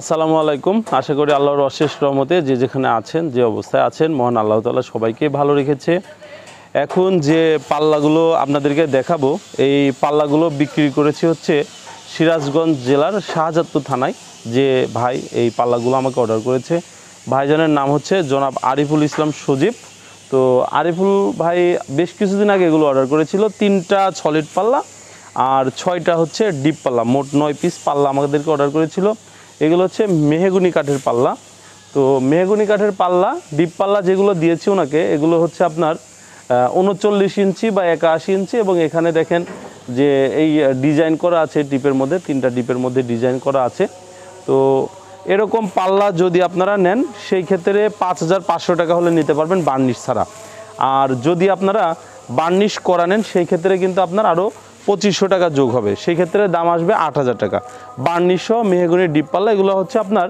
আসসালামু আলাইকুম আশা করি আল্লাহর অশেষ রহমতে যে যেখানে আছেন যে অবস্থায় আছেন মহান আল্লাহ তালা সবাইকে ভালো রেখেছে এখন যে পাল্লাগুলো আপনাদেরকে দেখাবো এই পাল্লাগুলো বিক্রি করেছি হচ্ছে সিরাজগঞ্জ জেলার শাহজাদপুর থানায় যে ভাই এই পাল্লাগুলো আমাকে অর্ডার করেছে ভাইজানের নাম হচ্ছে জনাব আরিফুল ইসলাম সজীব তো আরিফুল ভাই বেশ কিছুদিন আগে এগুলো অর্ডার করেছিল তিনটা ছলিট পাল্লা আর ছয়টা হচ্ছে ডিপ পাল্লা মোট নয় পিস পাল্লা আমাদেরকে অর্ডার করেছিল এগুলো হচ্ছে মেহেগুনি কাঠের পাল্লা তো মেহগুনি কাঠের পাল্লা ডিপ পাল্লা যেগুলো দিয়েছি ওনাকে এগুলো হচ্ছে আপনার উনচল্লিশ ইঞ্চি বা একাশি ইঞ্চি এবং এখানে দেখেন যে এই ডিজাইন করা আছে ডিপের মধ্যে তিনটা ডিপের মধ্যে ডিজাইন করা আছে তো এরকম পাল্লা যদি আপনারা নেন সেই ক্ষেত্রে পাঁচ হাজার পাঁচশো টাকা হলে নিতে পারবেন বার্নিশ ছাড়া আর যদি আপনারা বার্নিশ করা নেন সেই ক্ষেত্রে কিন্তু আপনার আরও পঁচিশশো টাকা যোগ হবে সেই ক্ষেত্রে দাম আসবে আট হাজার টাকা বার্নিশশো ডিপ পাল্লা এগুলো হচ্ছে আপনার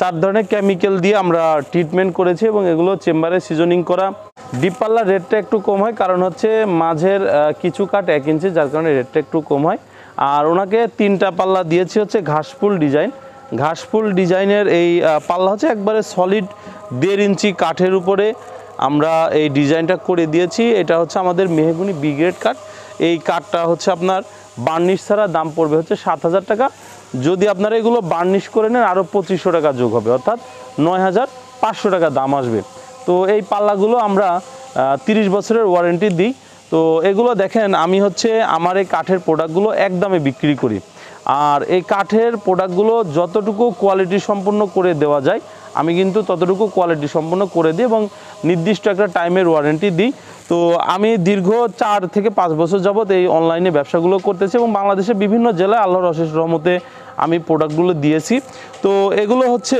চার ধরনের কেমিক্যাল দিয়ে আমরা ট্রিটমেন্ট করেছি এবং এগুলো চেম্বারে সিজনিং করা ডিপপাল্লার রেটটা একটু কম হয় কারণ হচ্ছে মাঝের কিছু কাট এক ইঞ্চি যার কারণে রেটটা একটু কম হয় আর ওনাকে তিনটা পাল্লা দিয়েছি হচ্ছে ঘাসফুল ডিজাইন ঘাসফুল ডিজাইনের এই পাল্লা হচ্ছে একবারে সলিড দেড় ইঞ্চি কাঠের উপরে আমরা এই ডিজাইনটা করে দিয়েছি এটা হচ্ছে আমাদের মেহগুনি বিগ্রেড কাঠ এই কাঠটা হচ্ছে আপনার বার্নিশ ছাড়া দাম পড়বে হচ্ছে সাত হাজার টাকা যদি আপনারা এগুলো বার্নিশ করে নেন আরও পঁচিশশো টাকা যোগ হবে অর্থাৎ নয় হাজার পাঁচশো টাকা দাম আসবে তো এই পাল্লাগুলো আমরা 30 বছরের ওয়ারেন্টি দিই তো এগুলো দেখেন আমি হচ্ছে আমার এই কাঠের প্রোডাক্টগুলো একদমে বিক্রি করি আর এই কাঠের প্রোডাক্টগুলো যতটুকু কোয়ালিটি সম্পন্ন করে দেওয়া যায় আমি কিন্তু ততটুকু কোয়ালিটি সম্পন্ন করে দিই এবং নির্দিষ্ট একটা টাইমের ওয়ারেন্টি দিই তো আমি দীর্ঘ চার থেকে পাঁচ বছর যাবৎ এই অনলাইনে ব্যবসাগুলো করতেছি এবং বাংলাদেশের বিভিন্ন জেলায় আল্লাহর অশেষ রহমতে আমি প্রোডাক্টগুলো দিয়েছি তো এগুলো হচ্ছে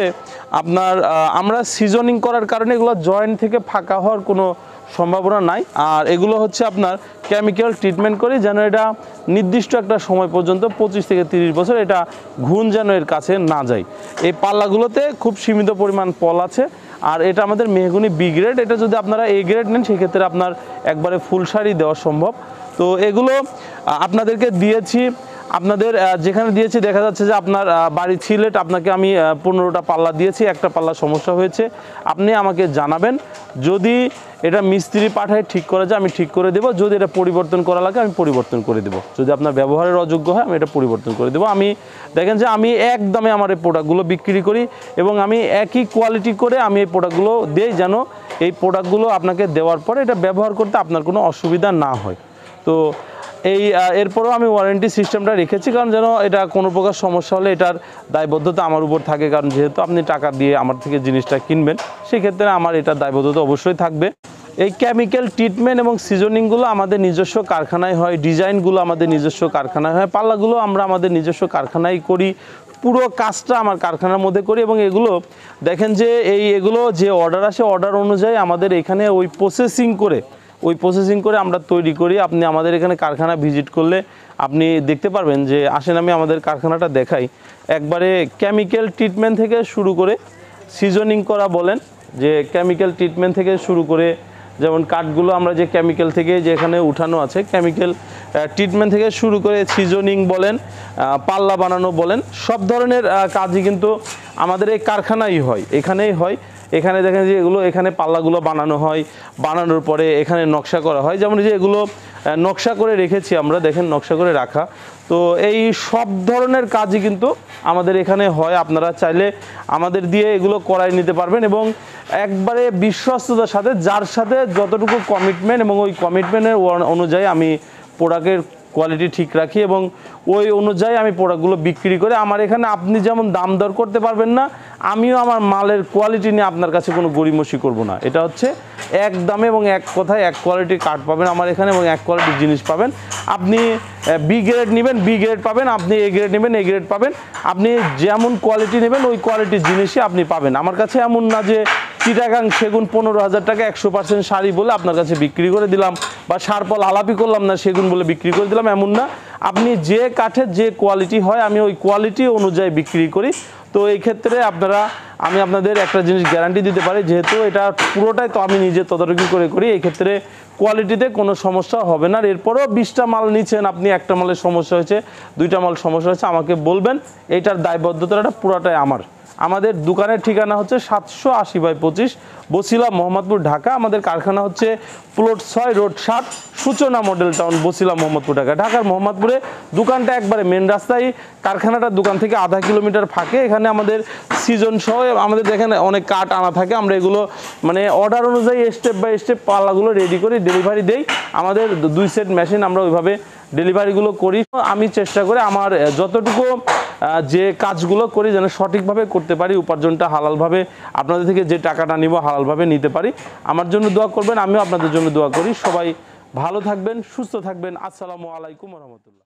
আপনার আমরা সিজনিং করার কারণে এগুলো জয়েন্ট থেকে ফাঁকা হওয়ার কোনো সম্ভাবনা নাই আর এগুলো হচ্ছে আপনার কেমিক্যাল ট্রিটমেন্ট করে যেন এটা নির্দিষ্ট একটা সময় পর্যন্ত পঁচিশ থেকে তিরিশ বছর এটা ঘুণ যেন এর কাছে না যায় এই পাল্লাগুলোতে খুব সীমিত পরিমাণ পল আছে আর এটা আমাদের মেহগুনি বি গ্রেড এটা যদি আপনারা এ গ্রেড নেন সেক্ষেত্রে আপনার একবারে ফুল শাড়ি দেওয়া সম্ভব তো এগুলো আপনাদেরকে দিয়েছি আপনাদের যেখানে দিয়েছি দেখা যাচ্ছে যে আপনার বাড়ি সিলেট আপনাকে আমি পনেরোটা পাল্লা দিয়েছি একটা পাল্লা সমস্যা হয়েছে আপনি আমাকে জানাবেন যদি এটা মিস্ত্রি পাঠায় ঠিক করা যায় আমি ঠিক করে দেবো যদি এটা পরিবর্তন করা লাগে আমি পরিবর্তন করে দেবো যদি আপনার ব্যবহারের অযোগ্য হয় আমি এটা পরিবর্তন করে দেবো আমি দেখেন যে আমি একদমে আমার এই প্রোডাক্টগুলো বিক্রি করি এবং আমি একই কোয়ালিটি করে আমি এই প্রোডাক্টগুলো দিই যেন এই প্রোডাক্টগুলো আপনাকে দেওয়ার পরে এটা ব্যবহার করতে আপনার কোনো অসুবিধা না হয় তো এই এরপরও আমি ওয়ারেন্টি সিস্টেমটা রেখেছি কারণ যেন এটা কোনো প্রকার সমস্যা হলে এটার দায়বদ্ধতা আমার উপর থাকে কারণ যেহেতু আপনি টাকা দিয়ে আমার থেকে জিনিসটা কিনবেন সেক্ষেত্রে আমার এটার দায়বদ্ধতা অবশ্যই থাকবে এই কেমিক্যাল ট্রিটমেন্ট এবং সিজনিংগুলো আমাদের নিজস্ব কারখানায় হয় ডিজাইনগুলো আমাদের নিজস্ব কারখানায় হয় পাল্লাগুলো আমরা আমাদের নিজস্ব কারখানায় করি পুরো কাজটা আমার কারখানার মধ্যে করি এবং এগুলো দেখেন যে এই এগুলো যে অর্ডার আসে অর্ডার অনুযায়ী আমাদের এখানে ওই প্রসেসিং করে ওই প্রসেসিং করে আমরা তৈরি করি আপনি আমাদের এখানে কারখানা ভিজিট করলে আপনি দেখতে পারবেন যে আসেন আমি আমাদের কারখানাটা দেখাই একবারে কেমিক্যাল ট্রিটমেন্ট থেকে শুরু করে সিজনিং করা বলেন যে কেমিক্যাল ট্রিটমেন্ট থেকে শুরু করে যেমন কাঠগুলো আমরা যে কেমিক্যাল থেকে যে এখানে উঠানো আছে কেমিক্যাল ট্রিটমেন্ট থেকে শুরু করে সিজনিং বলেন পাল্লা বানানো বলেন সব ধরনের কাজই কিন্তু আমাদের এই কারখানাই হয় এখানেই হয় এখানে দেখেন যে এগুলো এখানে পাল্লাগুলো বানানো হয় বানানোর পরে এখানে নকশা করা হয় যেমন যে এগুলো নকশা করে রেখেছি আমরা দেখেন নকশা করে রাখা তো এই সব ধরনের কাজই কিন্তু আমাদের এখানে হয় আপনারা চাইলে আমাদের দিয়ে এগুলো করাই নিতে পারবেন এবং একবারে বিশ্বস্ততার সাথে যার সাথে যতটুকু কমিটমেন্ট এবং ওই কমিটমেন্টের অনুযায়ী আমি প্রোডাক্টের কোয়ালিটি ঠিক রাখি এবং ওই অনুযায়ী আমি প্রোডাক্টগুলো বিক্রি করে আমার এখানে আপনি যেমন দাম দর করতে পারবেন না আমিও আমার মালের কোয়ালিটি নিয়ে আপনার কাছে কোনো গড়িমসি করব না এটা হচ্ছে এক দামে এবং এক কথায় এক কোয়ালিটির কার্ড পাবেন আমার এখানে এবং এক কোয়ালিটির জিনিস পাবেন আপনি বি গ্রেড নেবেন বি গ্রেড পাবেন আপনি এ গ্রেড নেবেন এ গ্রেড পাবেন আপনি যেমন কোয়ালিটি নেবেন ওই কোয়ালিটির জিনিসই আপনি পাবেন আমার কাছে এমন না যে চিটাগাং সেগুন পনেরো হাজার টাকা একশো পার্সেন্ট শাড়ি বলে আপনার কাছে বিক্রি করে দিলাম বা সার পল আলাপি করলাম না সেগুন বলে বিক্রি করে দিলাম এমন না আপনি যে কাঠের যে কোয়ালিটি হয় আমি ওই কোয়ালিটি অনুযায়ী বিক্রি করি তো এই ক্ষেত্রে আপনারা আমি আপনাদের একটা জিনিস গ্যারান্টি দিতে পারি যেহেতু এটা পুরোটাই তো আমি নিজে তদারকি করে করি এই ক্ষেত্রে কোয়ালিটিতে কোনো সমস্যা হবে না এরপরও বিশটা মাল নিচ্ছেন আপনি একটা মালের সমস্যা হয়েছে দুইটা মাল সমস্যা হয়েছে আমাকে বলবেন এইটার দায়বদ্ধতাটা পুরোটাই আমার আমাদের দোকানের ঠিকানা হচ্ছে সাতশো আশি বাই পঁচিশ বসিলা মোহাম্মদপুর ঢাকা আমাদের কারখানা হচ্ছে প্লট ছয় রোড সাত সূচনা মডেল টাউন বসিলা মোহাম্মদপুর ঢাকা ঢাকার মোহাম্মদপুরে দোকানটা একবারে মেন রাস্তায় কারখানাটা দোকান থেকে আধা কিলোমিটার ফাঁকে এখানে আমাদের সিজন সহ আমাদের এখানে অনেক কাঠ আনা থাকে আমরা এগুলো মানে অর্ডার অনুযায়ী স্টেপ বাই স্টেপ পাল্লাগুলো রেডি করি ডেলিভারি দেই আমাদের দুই সেট মেশিন আমরা ওইভাবে ডেলিভারিগুলো করি আমি চেষ্টা করে আমার যতটুকু যে কাজগুলো করি যেন সঠিকভাবে করতে পারি উপার্জনটা হালালভাবে আপনাদের থেকে যে টাকাটা নিব হালালভাবে নিতে পারি আমার জন্য দোয়া করবেন আমিও আপনাদের জন্য দোয়া করি সবাই ভালো থাকবেন সুস্থ থাকবেন আসসালামু আলাইকুম রহমতুল্লাহ